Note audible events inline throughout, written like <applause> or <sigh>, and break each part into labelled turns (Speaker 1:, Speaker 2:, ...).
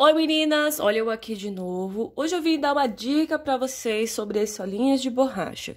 Speaker 1: Oi meninas, olha eu aqui de novo. Hoje eu vim dar uma dica para vocês sobre as solinhas de borracha.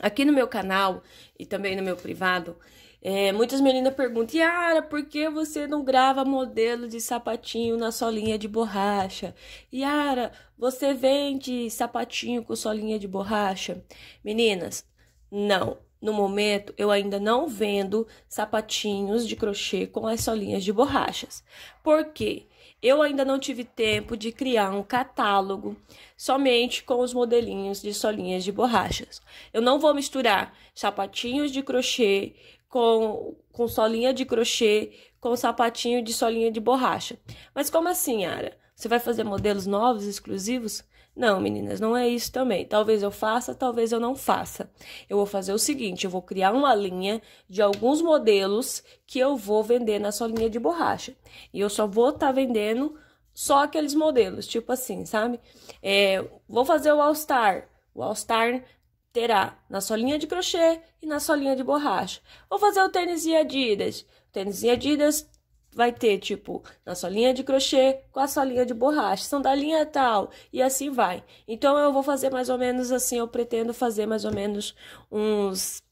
Speaker 1: Aqui no meu canal e também no meu privado, é, muitas meninas perguntam, Yara, por que você não grava modelo de sapatinho na solinha de borracha? Yara, você vende sapatinho com solinha de borracha? Meninas, não. No momento, eu ainda não vendo sapatinhos de crochê com as solinhas de borrachas. Por quê? Eu ainda não tive tempo de criar um catálogo somente com os modelinhos de solinhas de borrachas. Eu não vou misturar sapatinhos de crochê com, com solinha de crochê com sapatinho de solinha de borracha. Mas como assim, Ara? Você vai fazer modelos novos, exclusivos? Não, meninas, não é isso também. Talvez eu faça, talvez eu não faça. Eu vou fazer o seguinte: eu vou criar uma linha de alguns modelos que eu vou vender na sua linha de borracha. E eu só vou estar tá vendendo só aqueles modelos, tipo assim, sabe? É, vou fazer o All Star. O All Star terá na sua linha de crochê e na sua linha de borracha. Vou fazer o tênis e Adidas. O tênis e Adidas vai ter, tipo, na sua linha de crochê com a sua linha de borracha, são da linha tal, e assim vai. Então, eu vou fazer mais ou menos assim, eu pretendo fazer mais ou menos uns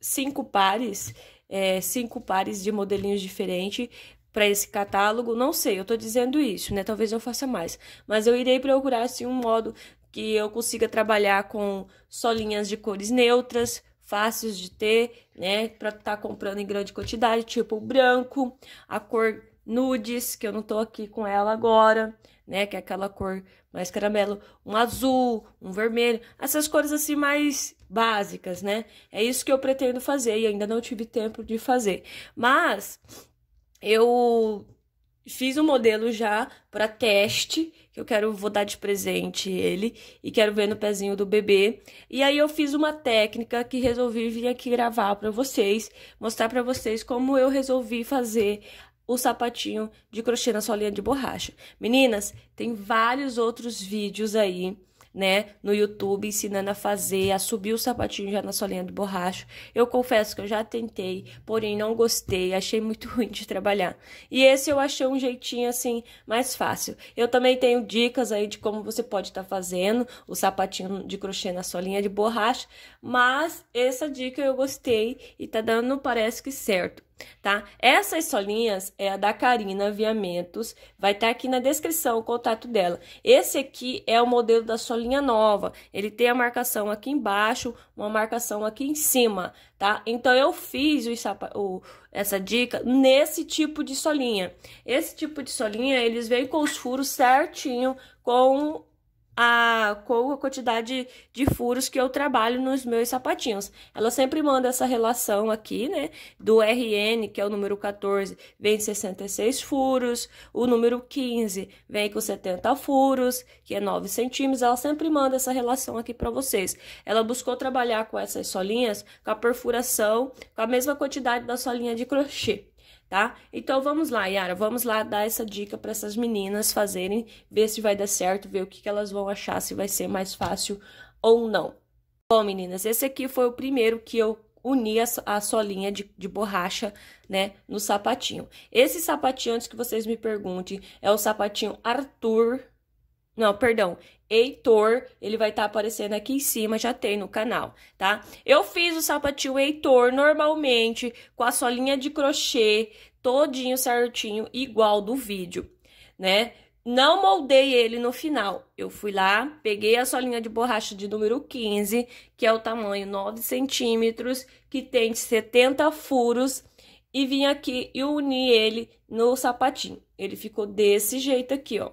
Speaker 1: cinco pares, é, cinco pares de modelinhos diferentes para esse catálogo. Não sei, eu tô dizendo isso, né? Talvez eu faça mais, mas eu irei procurar, assim, um modo que eu consiga trabalhar com só linhas de cores neutras, fáceis de ter, né? Para estar tá comprando em grande quantidade, tipo o branco, a cor nudes, que eu não tô aqui com ela agora, né? Que é aquela cor mais caramelo, um azul, um vermelho, essas cores assim mais básicas, né? É isso que eu pretendo fazer e ainda não tive tempo de fazer. Mas eu fiz um modelo já para teste eu quero, vou dar de presente ele e quero ver no pezinho do bebê. E aí eu fiz uma técnica que resolvi vir aqui gravar para vocês, mostrar para vocês como eu resolvi fazer o sapatinho de crochê na solinha de borracha. Meninas, tem vários outros vídeos aí né, no YouTube ensinando a fazer, a subir o sapatinho já na solinha de borracha. Eu confesso que eu já tentei, porém não gostei, achei muito <laughs> ruim de trabalhar. E esse eu achei um jeitinho assim mais fácil. Eu também tenho dicas aí de como você pode estar tá fazendo o sapatinho de crochê na solinha de borracha, mas essa dica eu gostei e tá dando, parece que certo tá? Essas solinhas é a da Karina Viamentos vai estar tá aqui na descrição o contato dela. Esse aqui é o modelo da solinha nova, ele tem a marcação aqui embaixo, uma marcação aqui em cima, tá? Então, eu fiz o, o, essa dica nesse tipo de solinha. Esse tipo de solinha, eles vêm com os furos certinho com a, com a quantidade de furos que eu trabalho nos meus sapatinhos. Ela sempre manda essa relação aqui, né? Do RN, que é o número 14, vem 66 furos. O número 15 vem com 70 furos, que é 9 centímetros. Ela sempre manda essa relação aqui para vocês. Ela buscou trabalhar com essas solinhas, com a perfuração, com a mesma quantidade da solinha de crochê tá? Então vamos lá, Yara, vamos lá dar essa dica para essas meninas fazerem, ver se vai dar certo, ver o que, que elas vão achar, se vai ser mais fácil ou não. Bom, meninas, esse aqui foi o primeiro que eu uni a, a solinha de, de, borracha, né, no sapatinho. Esse sapatinho, antes que vocês me perguntem, é o sapatinho Arthur, não, perdão. Heitor, ele vai estar tá aparecendo aqui em cima, já tem no canal, tá? Eu fiz o sapatinho Heitor normalmente, com a solinha de crochê, todinho certinho, igual do vídeo, né? Não moldei ele no final. Eu fui lá, peguei a solinha de borracha de número 15, que é o tamanho 9 centímetros, que tem 70 furos, e vim aqui e uni ele no sapatinho. Ele ficou desse jeito aqui, ó.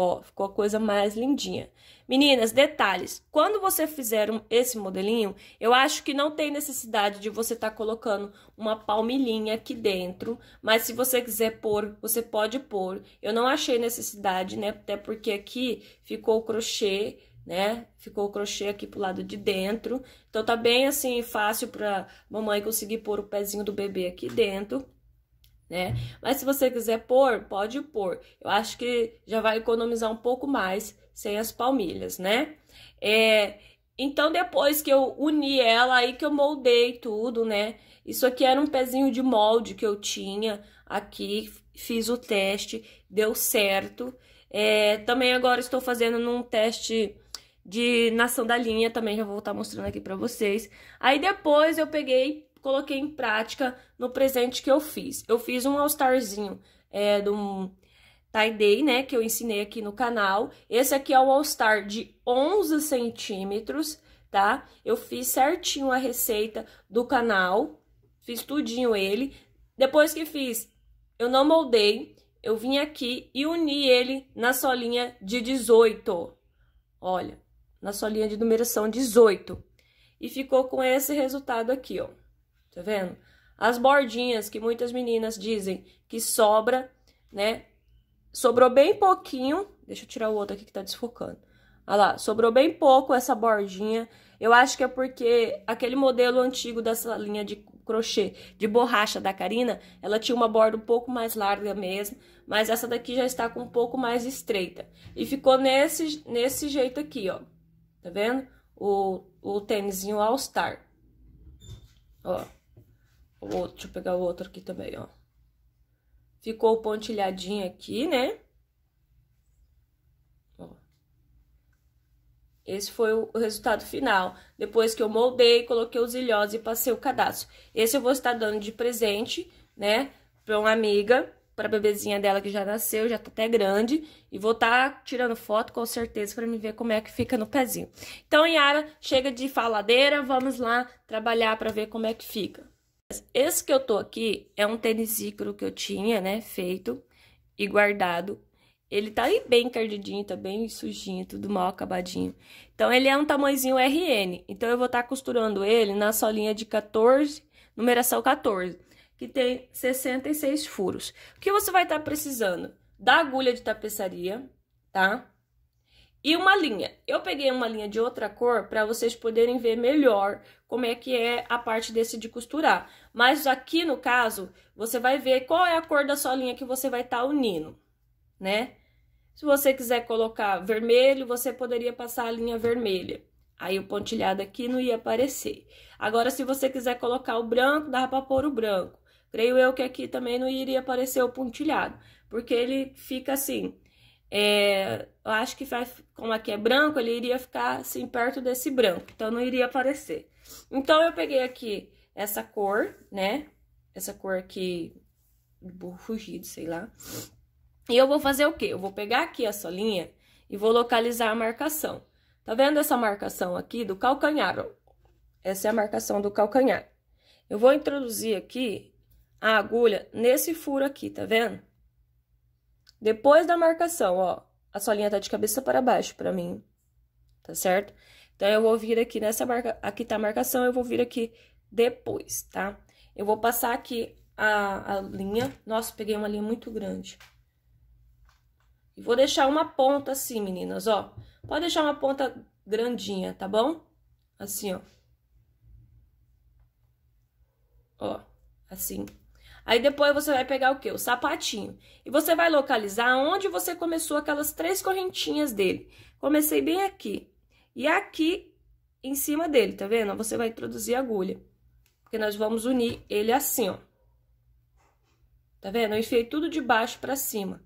Speaker 1: Ó, ficou a coisa mais lindinha. Meninas, detalhes. Quando você fizer um, esse modelinho, eu acho que não tem necessidade de você estar tá colocando uma palmilhinha aqui dentro. Mas se você quiser pôr, você pode pôr. Eu não achei necessidade, né? Até porque aqui ficou o crochê, né? Ficou o crochê aqui pro lado de dentro. Então, tá bem, assim, fácil pra mamãe conseguir pôr o pezinho do bebê aqui dentro né? Mas se você quiser pôr, pode pôr. Eu acho que já vai economizar um pouco mais sem as palmilhas, né? É, então, depois que eu uni ela, aí que eu moldei tudo, né? Isso aqui era um pezinho de molde que eu tinha aqui, fiz o teste, deu certo. É, também agora estou fazendo num teste de nação da linha, também já vou estar mostrando aqui para vocês. Aí depois eu peguei coloquei em prática no presente que eu fiz. Eu fiz um all-starzinho é, do tie day, né, que eu ensinei aqui no canal. Esse aqui é o all-star de 11 centímetros, tá? Eu fiz certinho a receita do canal, fiz tudinho ele. Depois que fiz, eu não moldei, eu vim aqui e uni ele na solinha de 18. Olha, na solinha de numeração 18. E ficou com esse resultado aqui, ó. Tá vendo? As bordinhas que muitas meninas dizem que sobra, né? Sobrou bem pouquinho. Deixa eu tirar o outro aqui que tá desfocando. Olha lá, sobrou bem pouco essa bordinha. Eu acho que é porque aquele modelo antigo dessa linha de crochê de borracha da Karina, ela tinha uma borda um pouco mais larga mesmo, mas essa daqui já está com um pouco mais estreita. E ficou nesse, nesse jeito aqui, ó. Tá vendo? O, o tênisinho All Star. Ó. O outro, deixa eu pegar o outro aqui também, ó. Ficou pontilhadinho aqui, né? Ó. Esse foi o resultado final. Depois que eu moldei, coloquei os ilhós e passei o cadastro. Esse eu vou estar dando de presente, né? Pra uma amiga, pra bebezinha dela que já nasceu, já tá até grande. E vou estar tá tirando foto, com certeza, pra me ver como é que fica no pezinho. Então, Yara, chega de faladeira, vamos lá trabalhar pra ver como é que fica. Esse que eu tô aqui é um tênis ícaro que eu tinha, né, feito e guardado. Ele tá aí bem cardidinho, tá bem sujinho, tudo mal acabadinho. Então, ele é um tamanhozinho RN. Então, eu vou estar tá costurando ele na solinha de 14, numeração 14, que tem 66 furos. O que você vai estar tá precisando? Da agulha de tapeçaria, tá? e uma linha. Eu peguei uma linha de outra cor para vocês poderem ver melhor como é que é a parte desse de costurar. Mas aqui no caso, você vai ver qual é a cor da sua linha que você vai estar tá unindo, né? Se você quiser colocar vermelho, você poderia passar a linha vermelha. Aí o pontilhado aqui não ia aparecer. Agora, se você quiser colocar o branco, dá para pôr o branco. Creio eu que aqui também não iria aparecer o pontilhado, porque ele fica assim, é, eu acho que vai, como aqui é branco, ele iria ficar assim perto desse branco, então não iria aparecer. Então, eu peguei aqui essa cor, né? Essa cor aqui, fugido, sei lá. E eu vou fazer o quê? Eu vou pegar aqui a solinha e vou localizar a marcação. Tá vendo essa marcação aqui do calcanhar? Essa é a marcação do calcanhar. Eu vou introduzir aqui a agulha nesse furo aqui, tá vendo? Depois da marcação, ó, a sua linha tá de cabeça para baixo para mim, tá certo? Então, eu vou vir aqui nessa marca, aqui tá a marcação, eu vou vir aqui depois, tá? Eu vou passar aqui a, a linha, nossa, peguei uma linha muito grande. E vou deixar uma ponta assim, meninas, ó. Pode deixar uma ponta grandinha, tá bom? Assim, ó. Ó, assim. Aí depois você vai pegar o que? O sapatinho. E você vai localizar onde você começou aquelas três correntinhas dele. Comecei bem aqui. E aqui em cima dele, tá vendo? Você vai introduzir a agulha. Porque nós vamos unir ele assim, ó. Tá vendo? Eu enfiei tudo de baixo pra cima.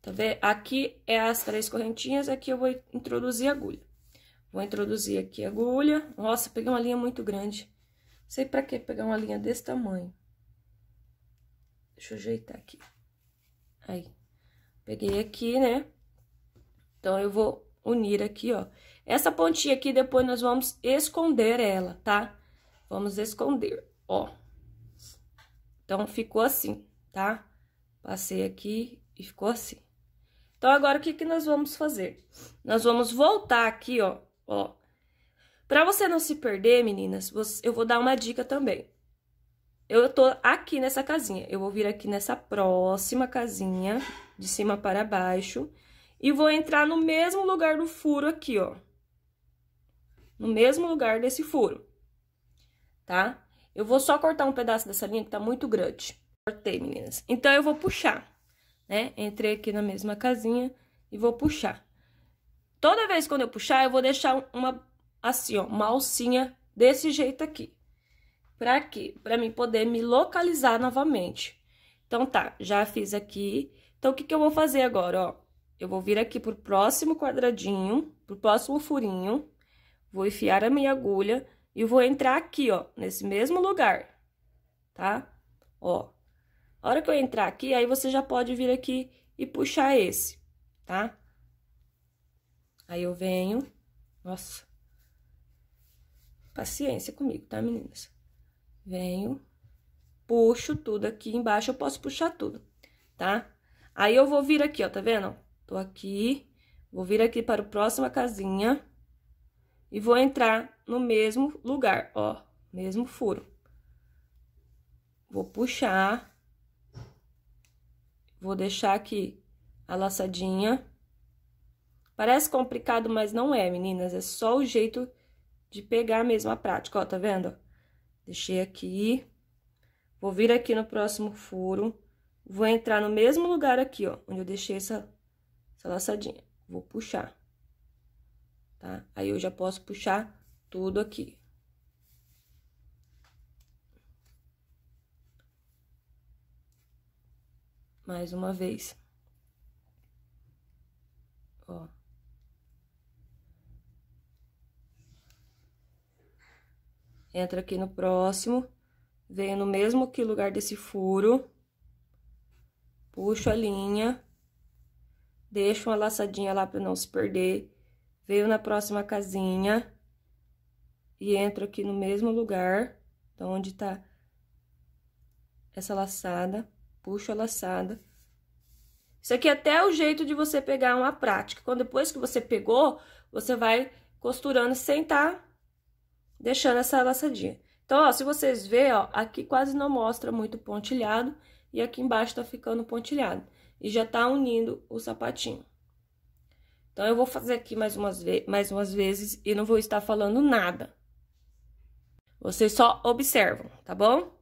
Speaker 1: Tá vendo? Aqui é as três correntinhas, aqui eu vou introduzir a agulha. Vou introduzir aqui a agulha. Nossa, peguei uma linha muito grande. Não sei pra que pegar uma linha desse tamanho. Deixa eu ajeitar aqui. Aí. Peguei aqui, né? Então, eu vou unir aqui, ó. Essa pontinha aqui, depois nós vamos esconder ela, tá? Vamos esconder, ó. Então, ficou assim, tá? Passei aqui e ficou assim. Então, agora, o que, que nós vamos fazer? Nós vamos voltar aqui, ó, ó. Pra você não se perder, meninas, eu vou dar uma dica também eu tô aqui nessa casinha. Eu vou vir aqui nessa próxima casinha, de cima para baixo, e vou entrar no mesmo lugar do furo aqui, ó. No mesmo lugar desse furo, tá? Eu vou só cortar um pedaço dessa linha que tá muito grande. Cortei, meninas. Então, eu vou puxar, né? Entrei aqui na mesma casinha e vou puxar. Toda vez quando eu puxar, eu vou deixar uma, assim, ó, uma alcinha desse jeito aqui. Para quê? Para mim poder me localizar novamente. Então tá, já fiz aqui. Então o que, que eu vou fazer agora, ó? Eu vou vir aqui pro próximo quadradinho, pro próximo furinho, vou enfiar a minha agulha e vou entrar aqui, ó, nesse mesmo lugar, tá? Ó, a hora que eu entrar aqui, aí você já pode vir aqui e puxar esse, tá? Aí eu venho, nossa, paciência comigo, tá, meninas? venho, puxo tudo aqui embaixo, eu posso puxar tudo, tá? Aí, eu vou vir aqui, ó, tá vendo? Tô aqui, vou vir aqui para a próxima casinha e vou entrar no mesmo lugar, ó, mesmo furo. Vou puxar, vou deixar aqui a laçadinha. Parece complicado, mas não é, meninas, é só o jeito de pegar mesmo a prática, ó, tá vendo? Deixei aqui. Vou vir aqui no próximo furo. Vou entrar no mesmo lugar aqui, ó, onde eu deixei essa, essa laçadinha. Vou puxar, tá? Aí eu já posso puxar tudo aqui. Mais uma vez. Ó. entra aqui no próximo, venho no mesmo que lugar desse furo, puxo a linha, deixo uma laçadinha lá para não se perder, venho na próxima casinha e entro aqui no mesmo lugar, onde tá essa laçada, puxo a laçada. Isso aqui é até o jeito de você pegar uma prática. Quando depois que você pegou, você vai costurando sem estar tá deixando essa laçadinha. Então, ó, se vocês verem, ó, aqui quase não mostra muito pontilhado e aqui embaixo tá ficando pontilhado. E já tá unindo o sapatinho. Então, eu vou fazer aqui mais umas, mais umas vezes e não vou estar falando nada. Vocês só observam, tá bom?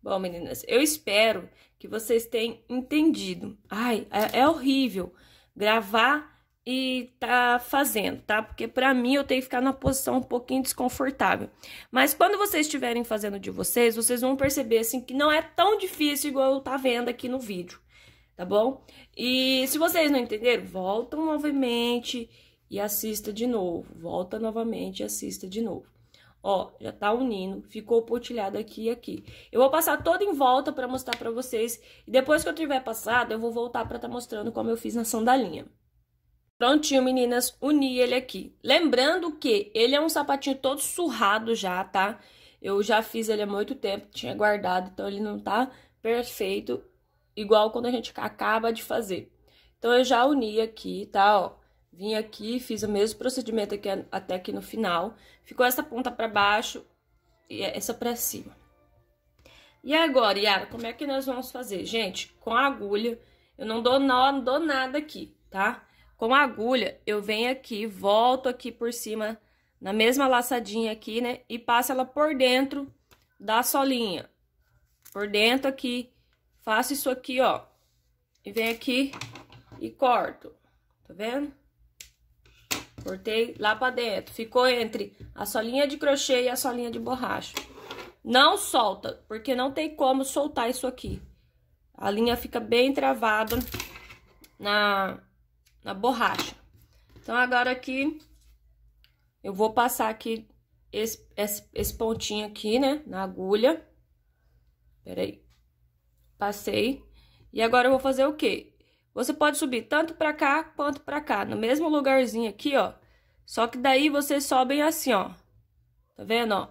Speaker 1: Bom, meninas, eu espero que vocês tenham entendido. Ai, é, é horrível gravar e tá fazendo, tá? Porque para mim eu tenho que ficar na posição um pouquinho desconfortável. Mas quando vocês estiverem fazendo de vocês, vocês vão perceber assim que não é tão difícil igual eu tá vendo aqui no vídeo, tá bom? E se vocês não entenderam, voltam novamente e assista de novo, volta novamente e assista de novo. Ó, já tá unindo, ficou pontilhado aqui e aqui. Eu vou passar toda em volta pra mostrar pra vocês. E depois que eu tiver passado, eu vou voltar pra tá mostrando como eu fiz na sandalinha. Prontinho, meninas, uni ele aqui. Lembrando que ele é um sapatinho todo surrado já, tá? Eu já fiz ele há muito tempo, tinha guardado, então ele não tá perfeito, igual quando a gente acaba de fazer. Então, eu já uni aqui, tá, ó. Vim aqui, fiz o mesmo procedimento aqui até aqui no final. Ficou essa ponta pra baixo e essa pra cima. E agora, Yara, como é que nós vamos fazer? Gente, com a agulha, eu não dou nó, não dou nada aqui, tá? Com a agulha, eu venho aqui, volto aqui por cima, na mesma laçadinha aqui, né? E passo ela por dentro da solinha. Por dentro aqui, faço isso aqui, ó. E venho aqui e corto, tá vendo? cortei lá pra dentro, ficou entre a solinha de crochê e a solinha de borracha. Não solta, porque não tem como soltar isso aqui. A linha fica bem travada na, na borracha. Então, agora aqui, eu vou passar aqui esse, esse, esse pontinho aqui, né, na agulha. Peraí. Passei. E agora eu vou fazer o quê? Você pode subir tanto pra cá quanto pra cá, no mesmo lugarzinho aqui, ó. Só que daí vocês sobem assim, ó. Tá vendo, ó?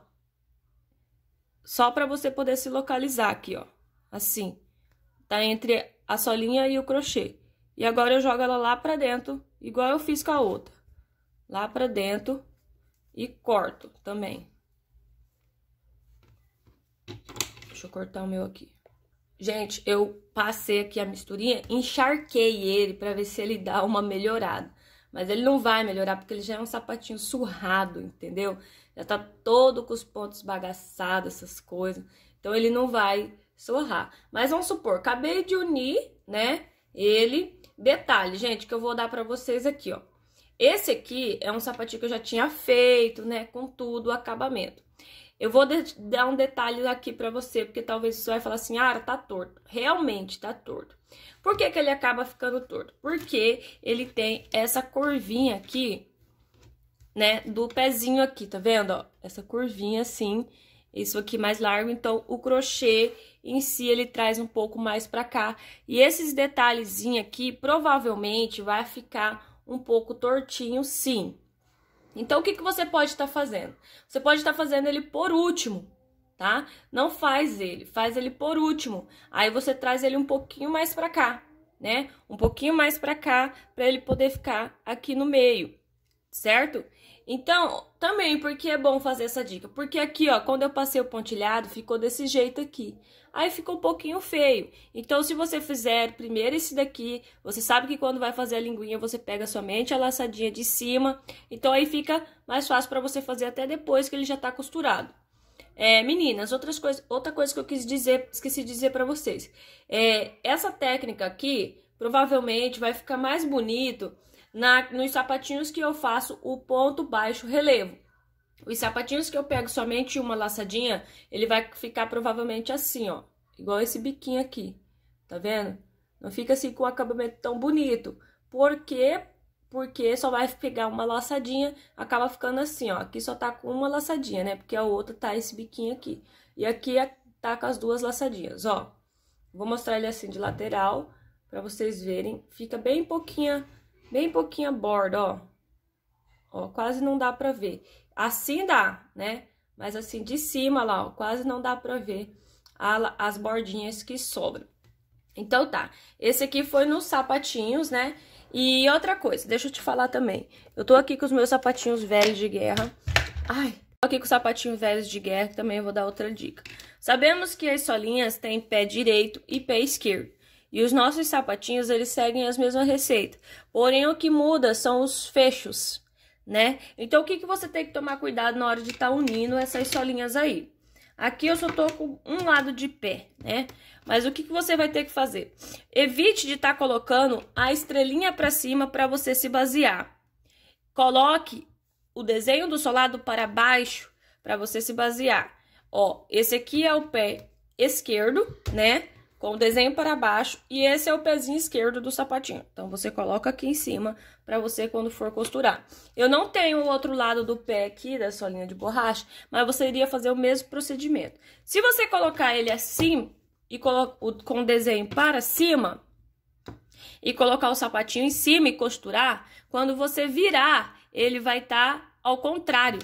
Speaker 1: Só para você poder se localizar aqui, ó. Assim. Tá entre a solinha e o crochê. E agora eu jogo ela lá pra dentro, igual eu fiz com a outra. Lá pra dentro e corto também. Deixa eu cortar o meu aqui. Gente, eu passei aqui a misturinha, encharquei ele pra ver se ele dá uma melhorada. Mas ele não vai melhorar porque ele já é um sapatinho surrado, entendeu? Já tá todo com os pontos bagaçados, essas coisas. Então ele não vai surrar. Mas vamos supor, acabei de unir, né? Ele. Detalhe, gente, que eu vou dar pra vocês aqui, ó. Esse aqui é um sapatinho que eu já tinha feito, né? Com tudo, o acabamento. Eu vou dar um detalhe aqui para você, porque talvez você vai falar assim, ah, tá torto. Realmente tá torto. Por que, que ele acaba ficando torto? Porque ele tem essa curvinha aqui, né, do pezinho aqui, tá vendo? Ó, essa curvinha assim, isso aqui mais largo, então o crochê em si ele traz um pouco mais para cá. E esses detalhezinhos aqui provavelmente vai ficar um pouco tortinho sim, então, o que, que você pode estar tá fazendo? Você pode estar tá fazendo ele por último, tá? Não faz ele, faz ele por último. Aí você traz ele um pouquinho mais para cá, né? Um pouquinho mais para cá, para ele poder ficar aqui no meio, certo? Então, também, porque é bom fazer essa dica? Porque aqui, ó, quando eu passei o pontilhado, ficou desse jeito aqui. Aí ficou um pouquinho feio. Então, se você fizer primeiro esse daqui, você sabe que quando vai fazer a linguinha, você pega somente a laçadinha de cima. Então, aí fica mais fácil para você fazer até depois que ele já tá costurado. É, meninas, outras coisa, outra coisa que eu quis dizer, esqueci de dizer para vocês. É, essa técnica aqui, provavelmente, vai ficar mais bonito na, nos sapatinhos que eu faço o ponto baixo relevo. Os sapatinhos que eu pego somente uma laçadinha, ele vai ficar provavelmente assim, ó. Igual esse biquinho aqui, tá vendo? Não fica assim com um acabamento tão bonito. Por quê? Porque só vai pegar uma laçadinha, acaba ficando assim, ó. Aqui só tá com uma laçadinha, né? Porque a outra tá esse biquinho aqui. E aqui é, tá com as duas laçadinhas, ó. Vou mostrar ele assim de lateral, pra vocês verem. Fica bem pouquinha bem pouquinho a borda, ó. Ó, quase não dá pra ver. Assim dá, né? Mas assim, de cima lá, ó, quase não dá pra ver a, as bordinhas que sobram. Então tá, esse aqui foi nos sapatinhos, né? E outra coisa, deixa eu te falar também. Eu tô aqui com os meus sapatinhos velhos de guerra. Ai, tô aqui com os sapatinhos velhos de guerra, também eu vou dar outra dica. Sabemos que as solinhas têm pé direito e pé esquerdo. E os nossos sapatinhos, eles seguem as mesmas receitas. Porém, o que muda são os fechos, né? Então, o que, que você tem que tomar cuidado na hora de estar tá unindo essas solinhas aí? Aqui eu só tô com um lado de pé, né? Mas o que, que você vai ter que fazer? Evite de estar tá colocando a estrelinha para cima para você se basear. Coloque o desenho do solado para baixo para você se basear. Ó, esse aqui é o pé esquerdo, né? com o desenho para baixo e esse é o pezinho esquerdo do sapatinho. Então, você coloca aqui em cima para você quando for costurar. Eu não tenho o outro lado do pé aqui, da sua linha de borracha, mas você iria fazer o mesmo procedimento. Se você colocar ele assim e com o desenho para cima e colocar o sapatinho em cima e costurar, quando você virar, ele vai estar tá ao contrário,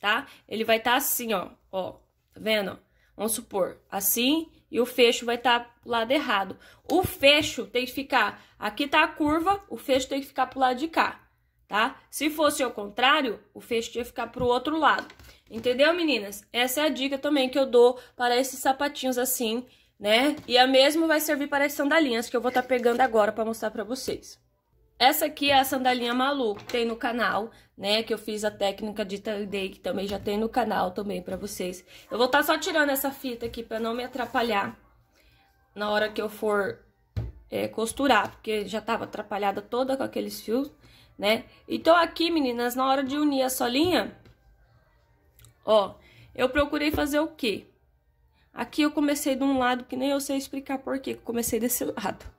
Speaker 1: tá? Ele vai estar tá assim, ó, ó, tá vendo? Vamos supor, assim e o fecho vai estar tá lado errado. O fecho tem que ficar, aqui tá a curva, o fecho tem que ficar pro lado de cá, tá? Se fosse ao contrário, o fecho tinha que ficar pro outro lado. Entendeu, meninas? Essa é a dica também que eu dou para esses sapatinhos assim, né? E a mesma vai servir para as sandalinhas que eu vou estar tá pegando agora para mostrar para vocês. Essa aqui é a sandalinha Malu, que tem no canal, né? Que eu fiz a técnica de Day, que também já tem no canal também pra vocês. Eu vou estar tá só tirando essa fita aqui pra não me atrapalhar na hora que eu for é, costurar, porque já tava atrapalhada toda com aqueles fios, né? Então aqui, meninas, na hora de unir a solinha, ó, eu procurei fazer o quê? Aqui eu comecei de um lado, que nem eu sei explicar por que comecei desse <laughs> lado.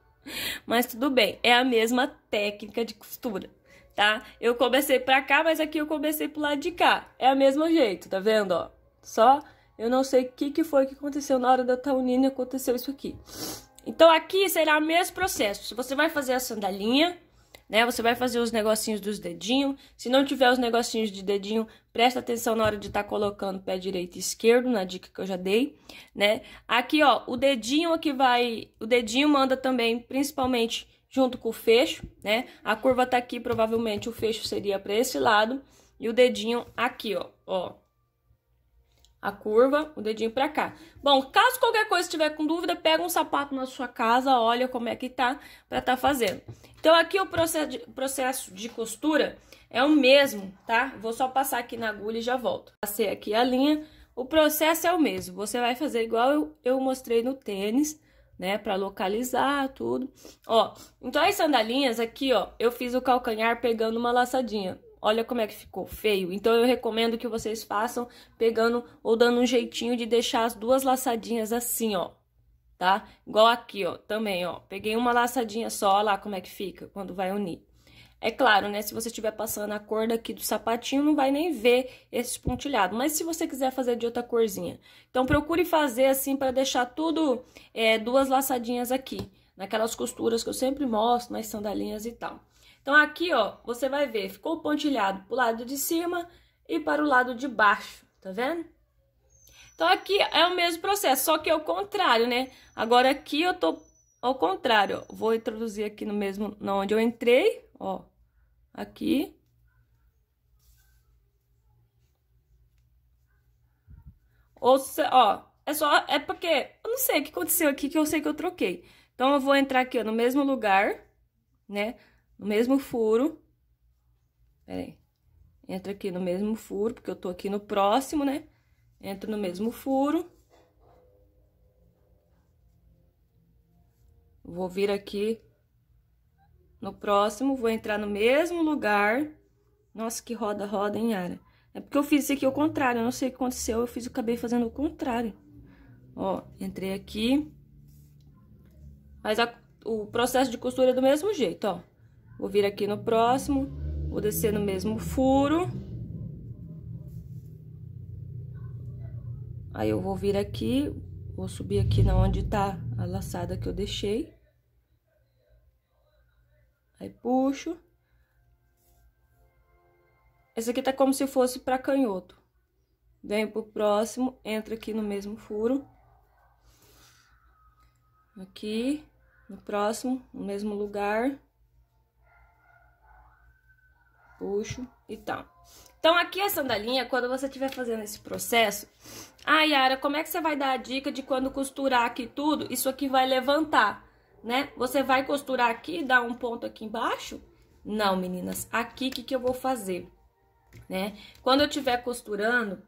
Speaker 1: Mas tudo bem, é a mesma técnica de costura, tá? Eu comecei pra cá, mas aqui eu comecei pro lado de cá. É o mesmo jeito, tá vendo, ó? Só eu não sei o que, que foi que aconteceu na hora da taunina, aconteceu isso aqui. Então aqui será o mesmo processo. Você vai fazer a sandalinha, né? Você vai fazer os negocinhos dos dedinhos. Se não tiver os negocinhos de dedinho, presta atenção na hora de estar tá colocando pé direito e esquerdo, na dica que eu já dei, né? Aqui, ó, o dedinho aqui é vai... O dedinho manda também, principalmente, junto com o fecho, né? A curva tá aqui, provavelmente o fecho seria para esse lado. E o dedinho aqui, ó, ó, a curva, o dedinho para cá. Bom, caso qualquer coisa estiver com dúvida, pega um sapato na sua casa, olha como é que tá para tá fazendo. Então aqui o processo de costura é o mesmo, tá? Vou só passar aqui na agulha e já volto. Passei aqui a linha, o processo é o mesmo. Você vai fazer igual eu, eu mostrei no tênis, né, para localizar tudo. Ó, então as sandalinhas aqui, ó, eu fiz o calcanhar pegando uma laçadinha. Olha como é que ficou feio. Então eu recomendo que vocês façam pegando ou dando um jeitinho de deixar as duas laçadinhas assim, ó. Tá? Igual aqui, ó, também, ó. Peguei uma laçadinha só, ó lá como é que fica quando vai unir. É claro, né, se você estiver passando a cor daqui do sapatinho, não vai nem ver esse pontilhado. Mas se você quiser fazer de outra corzinha. Então, procure fazer assim para deixar tudo é, duas laçadinhas aqui. Naquelas costuras que eu sempre mostro, nas sandalinhas e tal. Então, aqui, ó, você vai ver, ficou pontilhado para o lado de cima e para o lado de baixo, tá vendo? Então, aqui é o mesmo processo, só que é o contrário, né? Agora, aqui eu tô ao contrário, ó. Vou introduzir aqui no mesmo, onde eu entrei, ó, aqui. Ou, ó, é só, é porque, eu não sei o que aconteceu aqui, que eu sei que eu troquei. Então, eu vou entrar aqui, ó, no mesmo lugar, né? no mesmo furo. aí. Entro aqui no mesmo furo, porque eu tô aqui no próximo, né? Entro no mesmo furo. Vou vir aqui no próximo, vou entrar no mesmo lugar. Nossa, que roda, roda, hein, Yara? É porque eu fiz isso aqui ao contrário, eu não sei o que aconteceu, eu fiz, eu acabei fazendo o contrário. Ó, entrei aqui. Mas a, o processo de costura é do mesmo jeito, ó. Vou vir aqui no próximo, vou descer no mesmo furo. Aí, eu vou vir aqui, vou subir aqui na onde tá a laçada que eu deixei. Aí, puxo. Esse aqui tá como se fosse pra canhoto. Venho pro próximo, entra aqui no mesmo furo. Aqui, no próximo, no mesmo lugar puxo e tal. Então, aqui a sandalinha, quando você estiver fazendo esse processo... Ah, Yara, como é que você vai dar a dica de quando costurar aqui tudo, isso aqui vai levantar, né? Você vai costurar aqui, e dar um ponto aqui embaixo? Não, meninas, aqui que que eu vou fazer, né? Quando eu estiver costurando,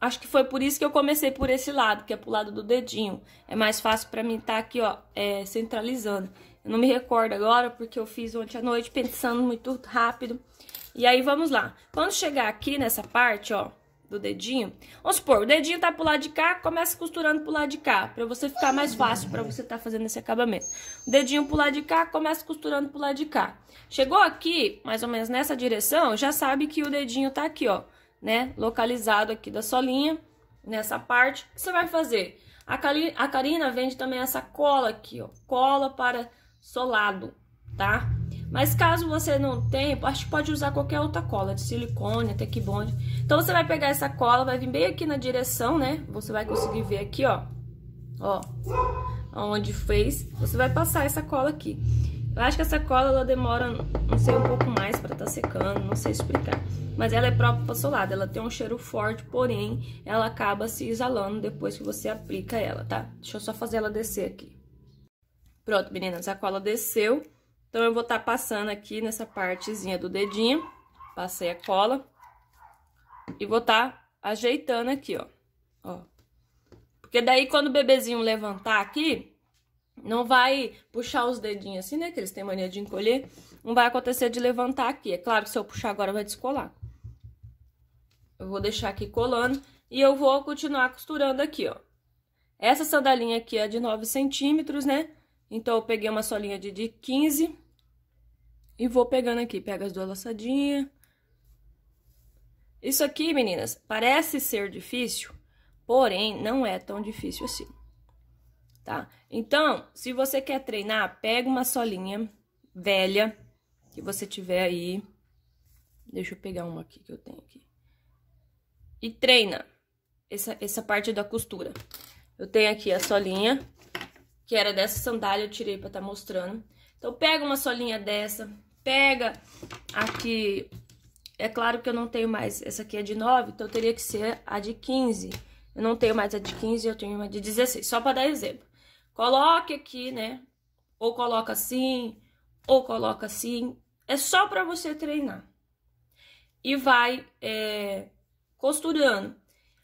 Speaker 1: acho que foi por isso que eu comecei por esse lado, que é pro lado do dedinho. É mais fácil para mim estar tá aqui, ó, é, centralizando não me recordo agora, porque eu fiz ontem à noite pensando muito rápido. E aí, vamos lá. Quando chegar aqui nessa parte, ó, do dedinho, vamos supor, o dedinho tá pro lado de cá, começa costurando pro lado de cá, pra você ficar mais fácil pra você tá fazendo esse acabamento. O dedinho pro lado de cá, começa costurando pro lado de cá. Chegou aqui, mais ou menos nessa direção, já sabe que o dedinho tá aqui, ó, né, localizado aqui da solinha, nessa parte. O que você vai fazer? a Karina vende também essa cola aqui, ó, cola para solado, tá? Mas caso você não tenha, acho que pode usar qualquer outra cola, de silicone, até que bonde. Então você vai pegar essa cola, vai vir bem aqui na direção, né? Você vai conseguir ver aqui, ó. Ó, onde fez, você vai passar essa cola aqui. Eu acho que essa cola ela demora, não sei, um pouco mais para estar tá secando, não sei explicar. Mas ela é própria para solado, ela tem um cheiro forte, porém ela acaba se exalando depois que você aplica ela, tá? Deixa eu só fazer ela descer aqui. Pronto, meninas, a cola desceu. Então, eu vou estar tá passando aqui nessa partezinha do dedinho. Passei a cola. E vou estar tá ajeitando aqui, ó. Ó. Porque daí, quando o bebezinho levantar aqui, não vai puxar os dedinhos assim, né? Que eles têm mania de encolher. Não vai acontecer de levantar aqui. É claro que se eu puxar agora, vai descolar. Eu vou deixar aqui colando e eu vou continuar costurando aqui, ó. Essa sandalinha aqui é de 9 centímetros, né? Então, eu peguei uma solinha de, de 15 e vou pegando aqui. Pega as duas laçadinhas. Isso aqui, meninas, parece ser difícil, porém, não é tão difícil assim, tá? Então, se você quer treinar, pega uma solinha velha que você tiver aí. Deixa eu pegar uma aqui que eu tenho aqui. E treina essa, essa parte da costura. Eu tenho aqui a solinha que era dessa sandália, eu tirei para estar tá mostrando. Então pega uma solinha dessa, pega aqui... É claro que eu não tenho mais, essa aqui é de 9, então teria que ser a de 15. Eu não tenho mais a de 15, eu tenho uma de 16, só para dar exemplo. Coloque aqui, né? Ou coloca assim, ou coloca assim. É só para você treinar. E vai é, costurando.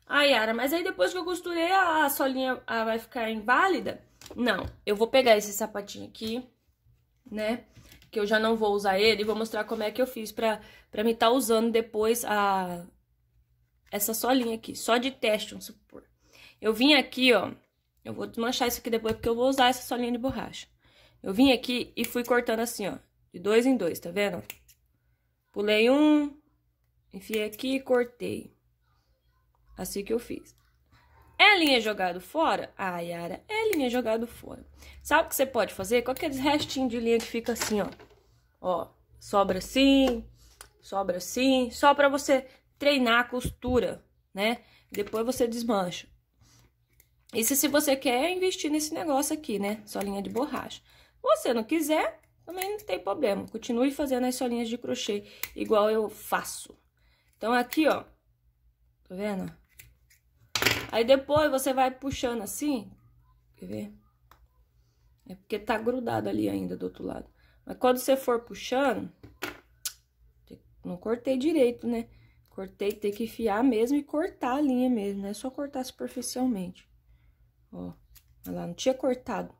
Speaker 1: Ah, Yara, mas aí depois que eu costurei, a solinha vai ficar inválida? Não, eu vou pegar esse sapatinho aqui, né? Que eu já não vou usar ele e vou mostrar como é que eu fiz pra, pra me estar tá usando depois a... Essa solinha aqui, só de teste, vamos supor. Eu vim aqui, ó, eu vou desmanchar isso aqui depois porque eu vou usar essa solinha de borracha. Eu vim aqui e fui cortando assim, ó, de dois em dois, tá vendo? Pulei um, enfiei aqui e cortei. Assim que eu fiz. É linha jogado fora? Ah, Yara, é linha jogado fora. Sabe o que você pode fazer? Com aqueles restinhos de linha que fica assim, ó. Ó, sobra assim, sobra assim, só pra você treinar a costura, né? Depois você desmancha. Isso se você quer investir nesse negócio aqui, né? Solinha de borracha. Você não quiser, também não tem problema. Continue fazendo as solinhas de crochê igual eu faço. Então, aqui, ó. Tá vendo? Aí depois você vai puxando assim, quer ver? É porque tá grudado ali ainda do outro lado. Mas quando você for puxando, não cortei direito, né? Cortei, tem que enfiar mesmo e cortar a linha mesmo, não é só cortar superficialmente. Ó, olha lá, não tinha cortado.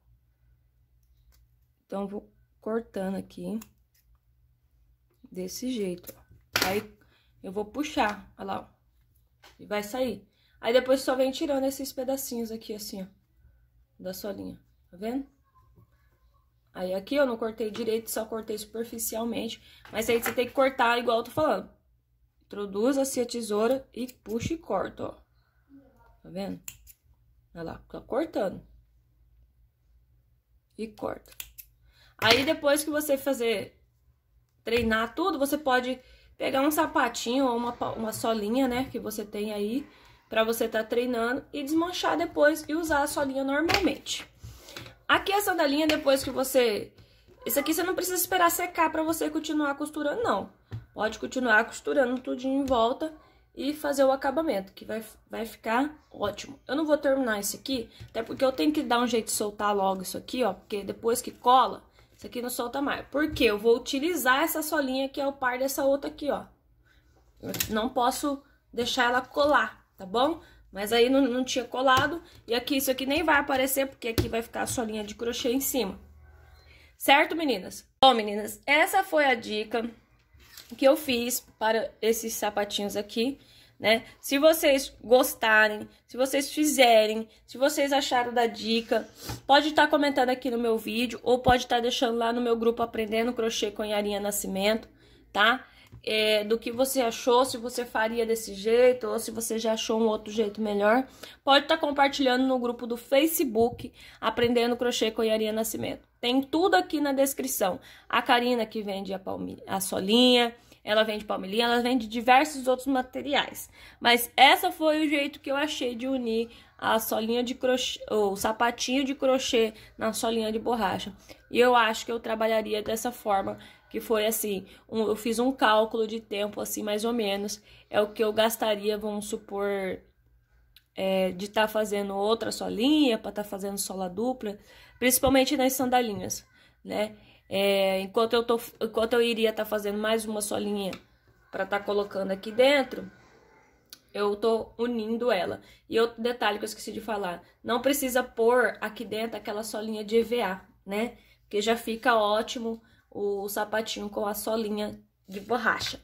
Speaker 1: Então, vou cortando aqui, desse jeito, ó. Aí, eu vou puxar, olha lá, ó. E vai sair. Aí depois só vem tirando esses pedacinhos aqui, assim, ó, da solinha, tá vendo? Aí aqui eu não cortei direito, só cortei superficialmente, mas aí você tem que cortar igual eu tô falando. Introduza-se assim a tesoura e puxa e corta, ó. Tá vendo? Olha lá, tá cortando. E corta. Aí depois que você fazer, treinar tudo, você pode pegar um sapatinho ou uma, uma solinha, né, que você tem aí para você estar tá treinando e desmanchar depois e usar a solinha normalmente. Aqui da linha depois que você... Isso aqui você não precisa esperar secar para você continuar costurando, não. Pode continuar costurando tudinho em volta e fazer o acabamento, que vai, vai ficar ótimo. Eu não vou terminar isso aqui, até porque eu tenho que dar um jeito de soltar logo isso aqui, ó. Porque depois que cola, isso aqui não solta mais. Porque eu vou utilizar essa solinha que é o par dessa outra aqui, ó. Eu não posso deixar ela colar tá bom? Mas aí não, não tinha colado. E aqui, isso aqui nem vai aparecer, porque aqui vai ficar só linha de crochê em cima. Certo, meninas? Bom, meninas, essa foi a dica que eu fiz para esses sapatinhos aqui, né? Se vocês gostarem, se vocês fizerem, se vocês acharam da dica, pode estar tá comentando aqui no meu vídeo ou pode estar tá deixando lá no meu grupo Aprendendo Crochê com Yarinha Nascimento, tá? é, do que você achou, se você faria desse jeito ou se você já achou um outro jeito melhor. Pode estar tá compartilhando no grupo do Facebook Aprendendo Crochê com Iaria Nascimento. Tem tudo aqui na descrição. A Karina que vende a, palmilha, a solinha, ela vende palmilhinha, ela vende diversos outros materiais. Mas essa foi o jeito que eu achei de unir a solinha de crochê, ou o sapatinho de crochê na solinha de borracha. E eu acho que eu trabalharia dessa forma que foi assim, um, eu fiz um cálculo de tempo assim, mais ou menos, é o que eu gastaria, vamos supor, é, de estar tá fazendo outra solinha, para estar tá fazendo sola dupla, principalmente nas sandalinhas, né? É, enquanto, eu tô, enquanto eu iria estar tá fazendo mais uma solinha para estar tá colocando aqui dentro, eu tô unindo ela. E outro detalhe que eu esqueci de falar, não precisa pôr aqui dentro aquela solinha de EVA, né? Porque já fica ótimo o sapatinho com a solinha de borracha.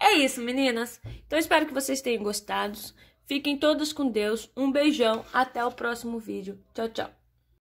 Speaker 1: É isso, meninas. Então espero que vocês tenham gostado. Fiquem todos com Deus. Um beijão. Até o próximo vídeo. Tchau, tchau.